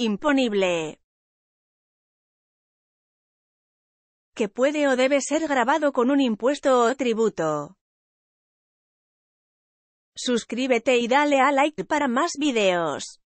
imponible. Que puede o debe ser grabado con un impuesto o tributo. Suscríbete y dale a like para más videos.